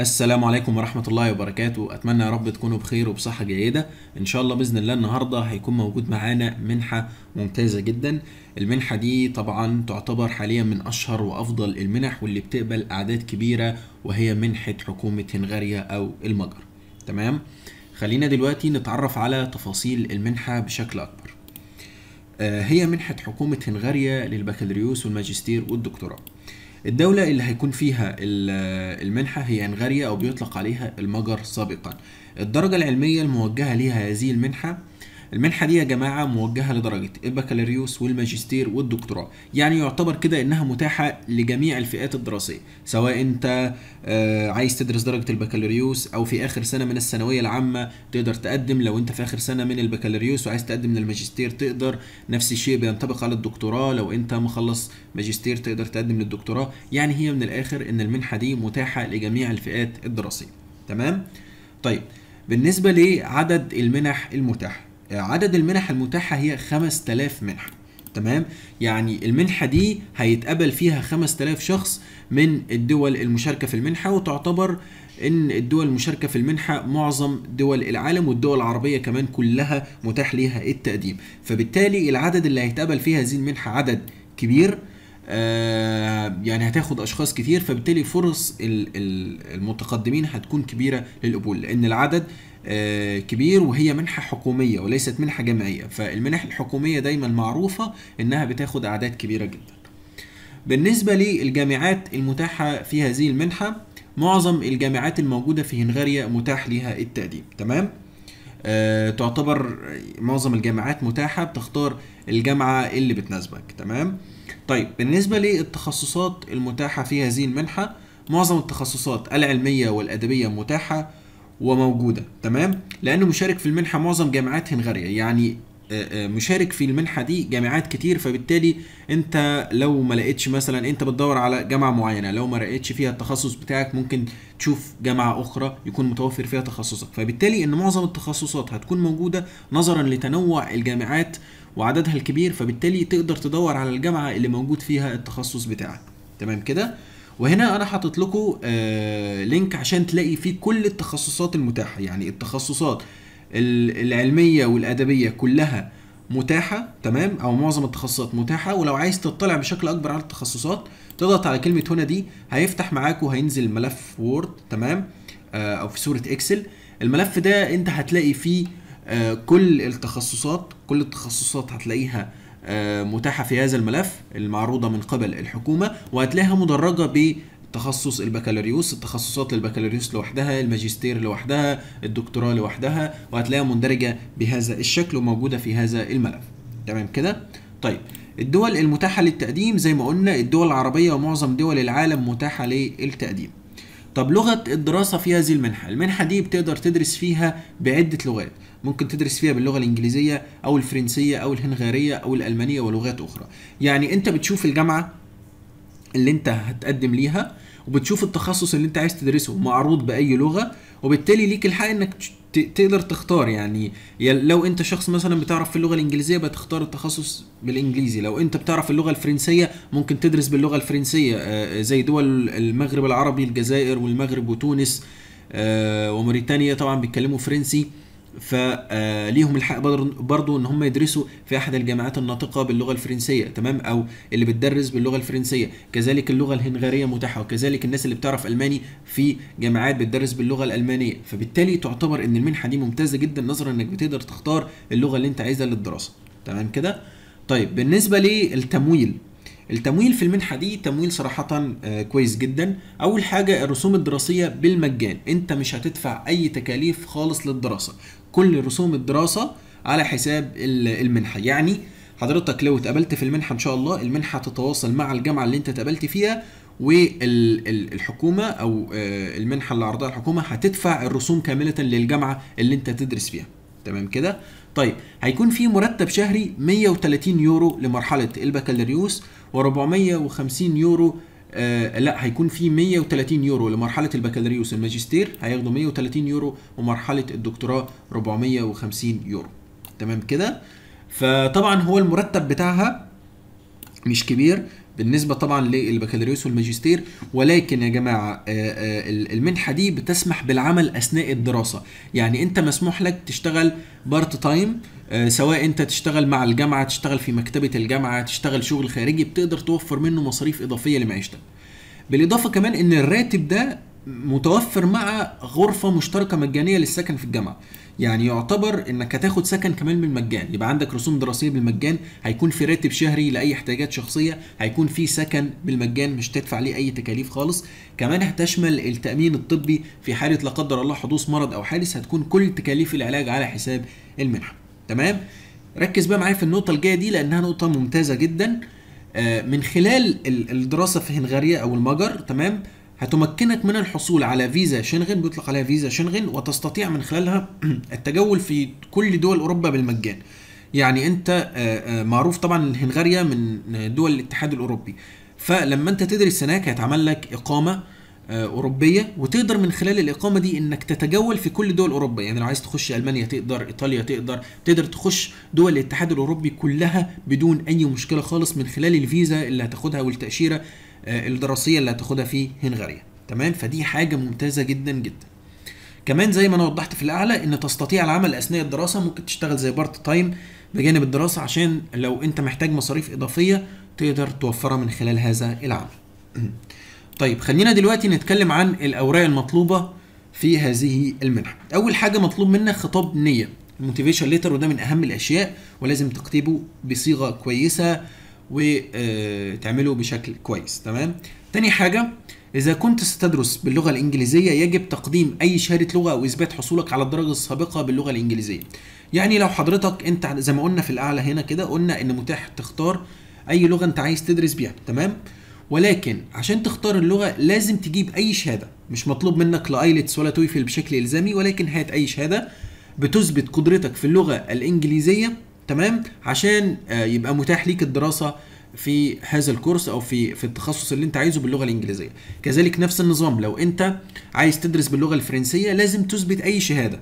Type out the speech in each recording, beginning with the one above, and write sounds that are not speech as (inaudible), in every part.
السلام عليكم ورحمة الله وبركاته أتمنى يا رب تكونوا بخير وبصحة جيدة إن شاء الله بإذن الله النهاردة هيكون موجود معانا منحة ممتازة جدا المنحة دي طبعا تعتبر حاليا من أشهر وأفضل المنح واللي بتقبل أعداد كبيرة وهي منحة حكومة هنغاريا أو المجر تمام خلينا دلوقتي نتعرف على تفاصيل المنحة بشكل أكبر آه، هي منحة حكومة هنغاريا للبكالوريوس والماجستير والدكتوراه الدولة اللي هيكون فيها المنحة هي هنغاريا أو بيطلق عليها المجر سابقا الدرجة العلمية الموجهة لها هذه المنحة المنحه دي يا جماعه موجهه لدرجه البكالوريوس والماجستير والدكتوراه يعني يعتبر كده انها متاحه لجميع الفئات الدراسيه سواء انت آه، عايز تدرس درجه البكالوريوس او في اخر سنه من الثانويه العامه تقدر تقدم لو انت في اخر سنه من البكالوريوس وعايز تقدم للماجستير تقدر نفس الشيء بينطبق على الدكتوراه لو انت مخلص ماجستير تقدر تقدم للدكتوراه يعني هي من الاخر ان المنحه دي متاحه لجميع الفئات الدراسيه تمام طيب بالنسبه لعدد المنح المتاحه آه، عدد المنح المتاحه هي 5000 منحه تمام يعني المنحه دي هيتقبل فيها 5000 شخص من الدول المشاركه في المنحه وتعتبر ان الدول المشاركه في المنحه معظم دول العالم والدول العربيه كمان كلها متاح ليها التقديم فبالتالي العدد اللي هيتقبل فيها هذه المنحه عدد كبير آه يعني هتاخد اشخاص كتير فبالتالي فرص المتقدمين هتكون كبيره للقبول لان العدد آه، كبير وهي منحة حكومية وليست منحة جامعية فالمنح الحكومية دايما معروفة انها بتاخد اعداد كبيرة جدا بالنسبة للجامعات المتاحة في هذه المنحة معظم الجامعات الموجودة في هنغاريا متاح ليها التقديم تمام أه تعتبر معظم الجامعات متاحة بتختار الجامعة اللي بتناسبك تمام طيب بالنسبة للتخصصات المتاحة في هذه المنحة معظم التخصصات العلمية والأدبية متاحة وموجوده تمام لانه مشارك في المنحه معظم جامعات هنغاريا يعني آه، آه، مشارك في المنحه دي جامعات كتير فبالتالي انت لو ما لقيتش مثلا انت بتدور على جامعه معينه لو ما لقيتش فيها التخصص بتاعك ممكن تشوف جامعه اخرى يكون متوفر فيها تخصصك فبالتالي ان معظم التخصصات هتكون موجوده نظرا لتنوع الجامعات وعددها الكبير فبالتالي تقدر تدور على الجامعه اللي موجود فيها التخصص بتاعك تمام كده وهنا انا حاطط لكم آه، لينك عشان تلاقي فيه كل التخصصات المتاحه يعني التخصصات العلميه والادبيه كلها متاحه تمام او معظم التخصصات متاحه ولو عايز تطلع بشكل اكبر على التخصصات تضغط على كلمه هنا دي هيفتح معاك وهينزل ملف وورد تمام آه او في صوره اكسل الملف ده انت هتلاقي فيه آه كل التخصصات كل التخصصات هتلاقيها آه، متاحه في هذا الملف المعروضه من قبل الحكومه وهتلاقيها مدرجه ب تخصص البكالوريوس التخصصات البكالوريوس لوحدها الماجستير لوحدها الدكتوراه لوحدها وهتلاقيها مندرجة بهذا الشكل وموجودة في هذا الملف تمام كده طيب الدول المتاحة للتقديم زي ما قلنا الدول العربية ومعظم دول العالم متاحة للتقديم طب لغه الدراسه في هذه المنحه المنحه دي بتقدر تدرس فيها بعده لغات ممكن تدرس فيها باللغه الانجليزيه او الفرنسيه او الهنغاريه او الالمانيه ولغات اخرى يعني انت بتشوف الجامعه اللي انت هتقدم ليها وبتشوف التخصص اللي انت عايز تدرسه معروض باي لغه وبالتالي ليك الحق انك تقدر تختار يعني لو انت شخص مثلا بتعرف في اللغه الانجليزيه بتختار التخصص بالانجليزي لو انت بتعرف اللغه الفرنسيه ممكن تدرس باللغه الفرنسيه آه، آه، زي دول المغرب العربي الجزائر والمغرب وتونس آه، وموريتانيا طبعا بيتكلموا فرنسي فليهم آه، الحق برضو ان هم يدرسوا في احد الجامعات الناطقه باللغه الفرنسيه تمام او اللي بتدرس باللغه الفرنسيه كذلك اللغه الهنغاريه متاحه وكذلك الناس اللي بتعرف الماني في جامعات بتدرس باللغه الالمانيه فبالتالي تعتبر ان المنحه دي ممتازه جدا نظرا انك بتقدر تختار اللغه اللي انت عايزها للدراسه تمام كده طيب بالنسبه للتمويل التمويل في المنحه دي تمويل صراحه آه، كويس جدا اول حاجه الرسوم الدراسيه بالمجان انت مش هتدفع اي تكاليف خالص للدراسه كل رسوم الدراسه على حساب المنحه يعني حضرتك لو اتقبلت في المنحه ان شاء الله المنحه تتواصل مع الجامعه اللي انت اتقبلت فيها والحكومه او آه، المنحه اللي عرضها الحكومه هتدفع الرسوم كامله للجامعه اللي انت تدرس فيها تمام كده طيب هيكون في مرتب شهري 130 يورو لمرحله البكالوريوس و450 يورو آه، لا هيكون في 130 يورو لمرحله البكالوريوس الماجستير هياخدوا 130 يورو ومرحله الدكتوراه 450 يورو تمام كده فطبعا هو المرتب بتاعها مش كبير بالنسبه طبعا للبكالوريوس والماجستير ولكن يا جماعه آه، آه، المنحه دي بتسمح بالعمل اثناء الدراسه يعني انت مسموح لك تشتغل بارت آه، تايم سواء انت تشتغل مع الجامعه تشتغل في مكتبه الجامعه تشتغل شغل خارجي بتقدر توفر منه مصاريف اضافيه لمعيشتك بالاضافه كمان ان الراتب ده متوفر مع غرفه مشتركه مجانيه للسكن في الجامعه يعني يعتبر انك هتاخد سكن كمان بالمجان يبقى عندك رسوم دراسيه بالمجان هيكون في راتب شهري لاي احتياجات شخصيه هيكون في سكن بالمجان مش تدفع ليه اي تكاليف خالص كمان هتشمل التامين الطبي في حاله لا قدر الله حدوث مرض او حادث هتكون كل تكاليف العلاج على حساب المنحه تمام ركز بقى معايا في النقطه الجايه دي لانها نقطه ممتازه جدا آه، من خلال الدراسه في هنغاريا او المجر تمام هتمكنك من الحصول على فيزا شنغن بيطلق عليها فيزا شنغن وتستطيع من خلالها (clears throat) التجول في كل دول اوروبا بالمجان يعني انت آه، آه، معروف طبعا هنغاريا من آه، دول الاتحاد الاوروبي فلما انت تدرس هناك هيتعمل لك اقامه آه، اوروبيه وتقدر من خلال الاقامه دي انك تتجول في كل دول اوروبا يعني لو عايز تخش المانيا تقدر ايطاليا تقدر تقدر تخش دول الاتحاد الاوروبي كلها بدون اي مشكله خالص من خلال الفيزا اللي هتاخدها والتاشيره آه، الدراسيه اللي هتاخدها في هنغاريا تمام فدي حاجه ممتازه جدا جدا كمان زي ما انا وضحت في الاعلى ان تستطيع العمل اثناء الدراسه ممكن تشتغل زي بارت تايم بجانب الدراسه عشان لو انت محتاج مصاريف اضافيه تقدر توفرها من خلال هذا العمل (clears throat) طيب خلينا دلوقتي نتكلم عن الاوراق المطلوبه في هذه المنحه اول حاجه مطلوب منك خطاب نيه الموتيفيشن ليتر وده من اهم الاشياء ولازم تكتبه بصيغه كويسه وتعمله آه، بشكل كويس تمام تاني حاجه اذا كنت ستدرس باللغه الانجليزيه يجب تقديم اي شهاده لغه او اثبات حصولك على الدرجه السابقه باللغه الانجليزيه يعني لو حضرتك انت زي ما قلنا في الاعلى هنا كده قلنا ان متاح تختار اي لغه انت عايز تدرس بيها تمام ولكن عشان تختار اللغه لازم تجيب اي شهاده مش مطلوب منك لا ايلتس ولا تويفل بشكل الزامي ولكن هات اي شهاده بتثبت قدرتك في اللغه الانجليزيه تمام عشان آه، يبقى متاح ليك الدراسه في هذا الكورس او في في التخصص اللي انت عايزه باللغه الانجليزيه كذلك نفس النظام لو انت عايز تدرس باللغه الفرنسيه لازم تثبت اي شهاده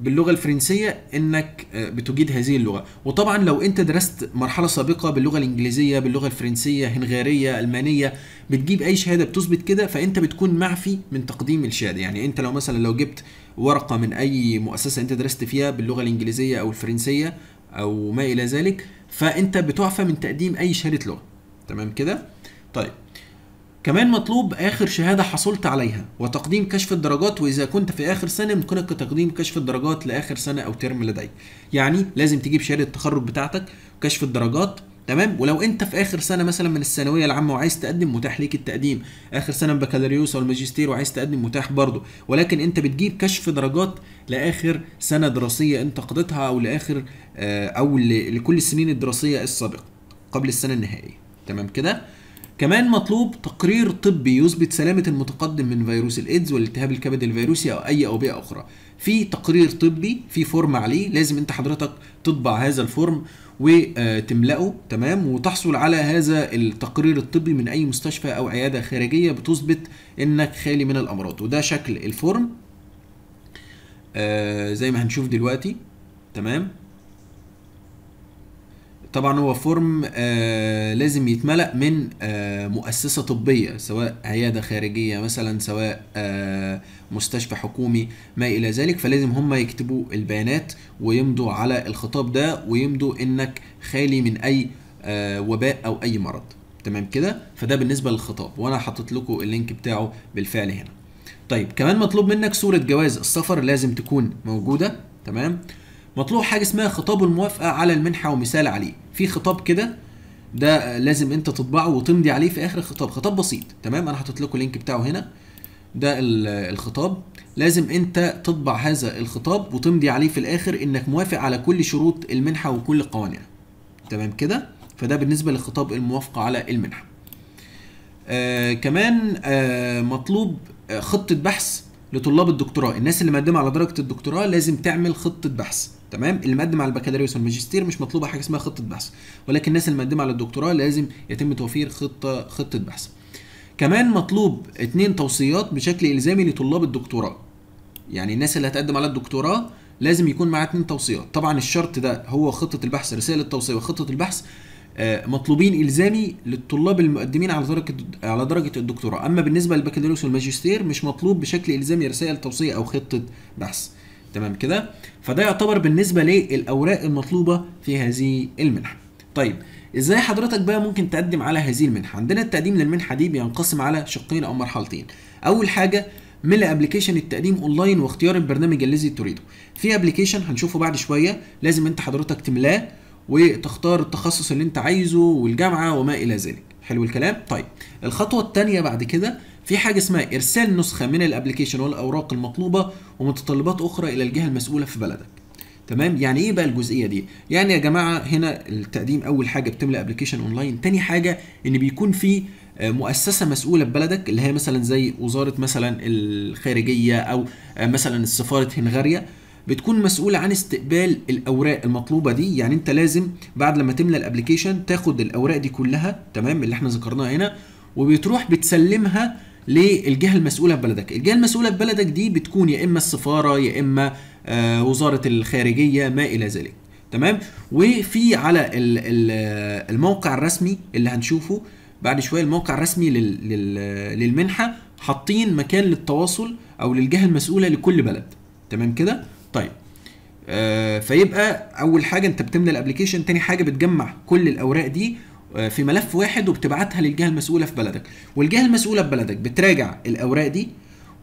باللغه الفرنسيه انك آه، بتجيد هذه اللغه وطبعا لو انت درست مرحله سابقه باللغه الانجليزيه باللغه الفرنسيه هنغاريه المانيه بتجيب اي شهاده بتثبت كده فانت بتكون معفي من تقديم الشهاده يعني انت لو مثلا لو جبت ورقه من اي مؤسسه انت درست فيها باللغه الانجليزيه او الفرنسيه او ما الى ذلك فانت بتعفى من تقديم اي شهاده لغه تمام كده طيب كمان مطلوب آخر شهادة حصلت عليها وتقديم كشف الدرجات وإذا كنت في آخر سنة يمكنك تقديم كشف الدرجات لآخر سنة أو ترم لديك يعني لازم تجيب شهادة التخرج بتاعتك وكشف الدرجات تمام ولو انت في اخر سنه مثلا من الثانويه العامه وعايز تقدم متاح ليك التقديم اخر سنه بكالوريوس او الماجستير وعايز تقدم متاح برضه ولكن انت بتجيب كشف درجات لاخر سنه دراسيه انت قضيتها او لاخر آه، او لكل السنين الدراسيه السابقه قبل السنه النهائيه تمام كده كمان مطلوب تقرير طبي يثبت سلامة المتقدم من فيروس الإيدز والالتهاب الكبد الفيروسي أو أي أوبئة أخرى. في تقرير طبي في فورم عليه لازم أنت حضرتك تطبع هذا الفورم وتملأه تمام وتحصل على هذا التقرير الطبي من أي مستشفى أو عيادة خارجية بتثبت إنك خالي من الأمراض وده شكل الفورم آه زي ما هنشوف دلوقتي تمام طبعا هو فورم آه لازم يتملأ من آه مؤسسة طبية سواء عيادة خارجية مثلا سواء آه مستشفى حكومي ما إلى ذلك فلازم هم يكتبوا البيانات ويمضوا على الخطاب ده ويمضوا إنك خالي من أي آه وباء أو أي مرض تمام كده فده بالنسبة للخطاب وأنا حاطط لكم اللينك بتاعه بالفعل هنا طيب كمان مطلوب منك صورة جواز السفر لازم تكون موجودة تمام مطلوب حاجه اسمها خطاب الموافقه على المنحه ومثال عليه في خطاب كده ده لازم انت تطبعه وتمضي عليه في اخر الخطاب خطاب بسيط تمام انا حاطط لكم اللينك بتاعه هنا ده الخطاب لازم انت تطبع هذا الخطاب وتمضي عليه في الاخر انك موافق على كل شروط المنحه وكل قوانينها تمام كده فده بالنسبه لخطاب الموافقه على المنحه آه كمان آه مطلوب آه، خطه بحث لطلاب الدكتوراه الناس اللي مقدمه على درجه الدكتوراه لازم تعمل خطه بحث تمام اللي مقدم على البكالوريوس والماجستير مش مطلوبه حاجه اسمها خطه بحث ولكن الناس اللي مقدمه على الدكتوراه لازم يتم توفير خطه خطه بحث كمان مطلوب اثنين توصيات بشكل الزامي لطلاب الدكتوراه يعني الناس اللي هتقدم على الدكتوراه لازم يكون معاها اثنين توصيات طبعا الشرط ده هو خطه البحث رساله توصيه وخطه البحث آه، مطلوبين الزامي للطلاب المقدمين على درجه على درجه الدكتوراه اما بالنسبه للبكالوريوس والماجستير مش مطلوب بشكل الزامي رسائل توصيه او خطه بحث تمام كده فده يعتبر بالنسبه للاوراق المطلوبه في هذه المنحه طيب ازاي حضرتك بقى ممكن تقدم على هذه المنحه عندنا التقديم للمنحه دي بينقسم على شقين او مرحلتين اول حاجه ملء ابلكيشن التقديم اونلاين واختيار البرنامج الذي تريده في ابلكيشن هنشوفه بعد شويه لازم انت حضرتك تملاه وتختار التخصص اللي انت عايزه والجامعه وما الى ذلك حلو الكلام طيب الخطوه الثانيه بعد كده في حاجه اسمها ارسال نسخه من الابلكيشن والاوراق المطلوبه ومتطلبات اخرى الى الجهه المسؤوله في بلدك تمام يعني ايه بقى الجزئيه دي يعني يا جماعه هنا التقديم اول حاجه بتملى ابلكيشن اونلاين تاني حاجه ان بيكون في آه، مؤسسه مسؤوله ببلدك اللي هي مثلا زي وزاره مثلا الخارجيه او آه، مثلا سفاره هنغاريا بتكون مسؤولة عن استقبال الأوراق المطلوبة دي يعني أنت لازم بعد لما تملى الابلكيشن تاخد الأوراق دي كلها تمام اللي احنا ذكرناها هنا وبتروح بتسلمها للجهه المسؤوله في بلدك الجهه المسؤوله في بلدك دي بتكون يا اما السفاره يا اما آه وزاره الخارجيه ما الى ذلك تمام وفي على الموقع الرسمي اللي هنشوفه بعد شويه الموقع الرسمي للمنحه حاطين مكان للتواصل او للجهه المسؤوله لكل بلد تمام كده طيب آه فيبقى اول حاجه انت بتملى الابلكيشن تاني حاجه بتجمع كل الاوراق دي آه، في ملف واحد وبتبعتها للجهه المسؤوله في بلدك والجهه المسؤوله في بلدك بتراجع الاوراق دي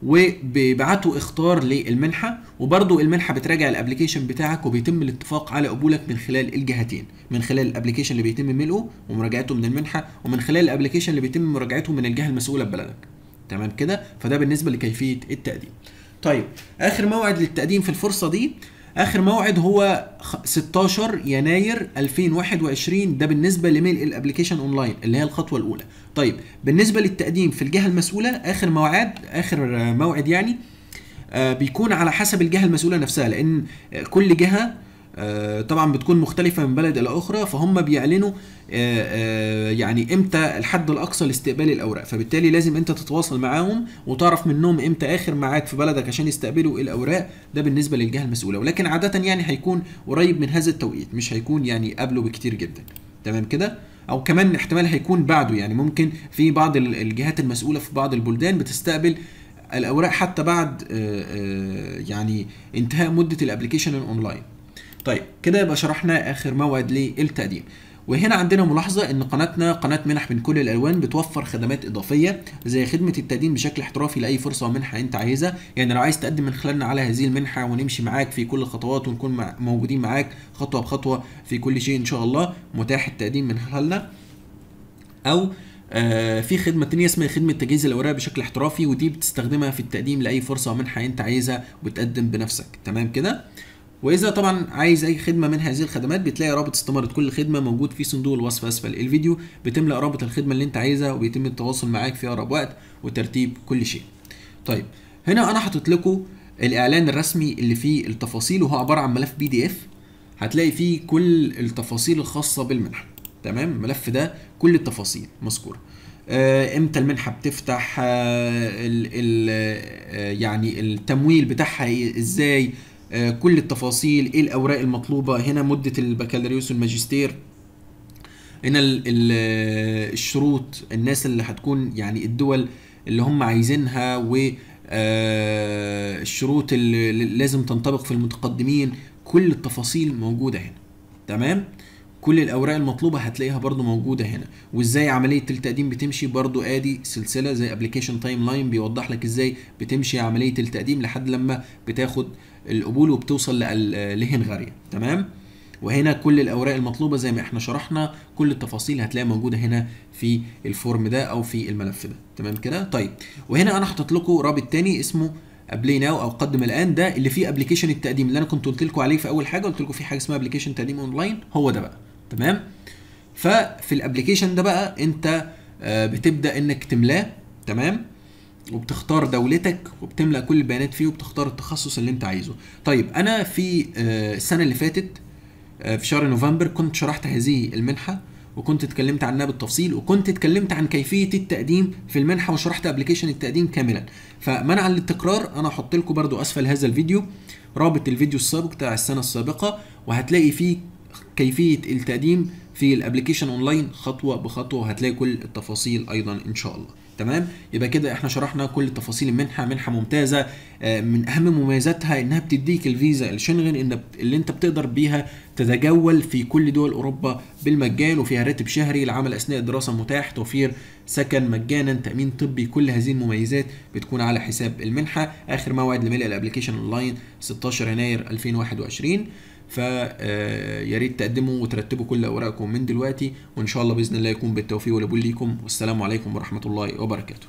وبيبعتوا اختار للمنحه وبرضو المنحه بتراجع الابلكيشن بتاعك وبيتم الاتفاق على قبولك من خلال الجهتين من خلال الابلكيشن اللي بيتم ملئه ومراجعته من المنحه ومن خلال الابلكيشن اللي بيتم مراجعته من الجهه المسؤوله في بلدك تمام كده فده بالنسبه لكيفيه التقديم طيب اخر موعد للتقديم في الفرصه دي اخر موعد هو 16 يناير 2021 ده بالنسبه لميل الابلكيشن اونلاين اللي هي الخطوه الاولى طيب بالنسبه للتقديم في الجهه المسؤوله اخر موعد اخر موعد يعني آه، بيكون على حسب الجهه المسؤوله نفسها لان كل جهه آه، طبعا بتكون مختلفه من بلد الى اخرى فهم بيعلنوا آه، آه، يعني امتى الحد الاقصى لاستقبال الاوراق فبالتالي لازم انت تتواصل معاهم وتعرف منهم امتى اخر معاك في بلدك عشان يستقبلوا الاوراق ده بالنسبه للجهه المسؤوله ولكن عاده يعني هيكون قريب من هذا التوقيت مش هيكون يعني قبله بكتير جدا تمام كده او كمان احتمال هيكون بعده يعني ممكن في بعض الجهات المسؤوله في بعض البلدان بتستقبل الاوراق حتى بعد يعني انتهاء مده الابلكيشن الاونلاين طيب كده يبقى شرحنا اخر موعد للتقديم وهنا عندنا ملاحظة إن قناتنا قناة منح من كل الألوان بتوفر خدمات إضافية زي خدمة التقديم بشكل احترافي لأي فرصة ومنحة أنت عايزها، يعني لو عايز تقدم من خلالنا على هذه المنحة ونمشي معاك في كل الخطوات ونكون موجودين معاك خطوة بخطوة في كل شيء إن شاء الله، متاح التقديم من خلالنا أو آه في خدمة تانية اسمها خدمة تجهيز الأوراق بشكل احترافي ودي بتستخدمها في التقديم لأي فرصة ومنحة أنت عايزها وتقدم بنفسك، تمام كده؟ واذا طبعا عايز اي خدمه من هذه الخدمات بتلاقي رابط استماره كل خدمه موجود في صندوق الوصف اسفل الفيديو بتملا رابط الخدمه اللي انت عايزها وبيتم التواصل معاك في اقرب وقت وترتيب كل شيء طيب هنا انا حاطط لكم الاعلان الرسمي اللي فيه التفاصيل وهو عباره عن ملف بي دي اف هتلاقي فيه كل التفاصيل الخاصه بالمنحه تمام الملف ده كل التفاصيل مذكوره آه، امتى المنحه بتفتح الـ آه، الـ آه، يعني التمويل بتاعها إيه؟ ازاي آه، كل التفاصيل ايه الاوراق المطلوبه هنا مده البكالوريوس والماجستير هنا آه، الشروط الناس اللي هتكون يعني الدول اللي هم عايزينها و آه، الشروط اللي لازم تنطبق في المتقدمين كل التفاصيل موجوده هنا تمام كل الاوراق المطلوبه هتلاقيها برده موجوده هنا وازاي عمليه التقديم بتمشي برده ادي سلسله زي ابلكيشن تايم لاين بيوضح لك ازاي بتمشي عمليه التقديم لحد لما بتاخد القبول وبتوصل لهنغاريا تمام وهنا كل الاوراق المطلوبه زي ما احنا شرحنا كل التفاصيل هتلاقيها موجوده هنا في الفورم ده او في الملف ده تمام كده طيب وهنا انا حاطط لكم رابط تاني اسمه ابلي ناو او قدم الان ده اللي فيه ابلكيشن التقديم اللي انا كنت قلت لكم عليه في اول حاجه قلت لكم في حاجه اسمها ابلكيشن تقديم اونلاين هو ده بقى تمام ففي الابلكيشن ده بقى انت آه، بتبدا انك تملاه تمام وبتختار دولتك وبتملأ كل البيانات فيه وبتختار التخصص اللي انت عايزه طيب انا في آه، السنه اللي فاتت آه، في شهر نوفمبر كنت شرحت هذه المنحه وكنت اتكلمت عنها بالتفصيل وكنت اتكلمت عن كيفيه التقديم في المنحه وشرحت ابلكيشن التقديم كاملا فمنعا للتكرار انا هحط لكم برده اسفل هذا الفيديو رابط الفيديو السابق بتاع السنه السابقه وهتلاقي فيه كيفيه التقديم في الابلكيشن اونلاين خطوه بخطوه وهتلاقي كل التفاصيل ايضا ان شاء الله تمام يبقى كده احنا شرحنا كل تفاصيل المنحه منحه ممتازه آه، من اهم مميزاتها انها بتديك الفيزا الشنغن اللي انت بتقدر بيها تتجول في كل دول اوروبا بالمجان وفيها راتب شهري العمل اثناء الدراسه متاح توفير سكن مجانا تامين طبي كل هذه المميزات بتكون على حساب المنحه اخر موعد لملء الابلكيشن اونلاين 16 يناير 2021 فيا آه، ريت تقدموا وترتبوا كل اوراقكم من دلوقتي وان شاء الله باذن الله يكون بالتوفيق والقبول ليكم والسلام عليكم ورحمه الله وبركاته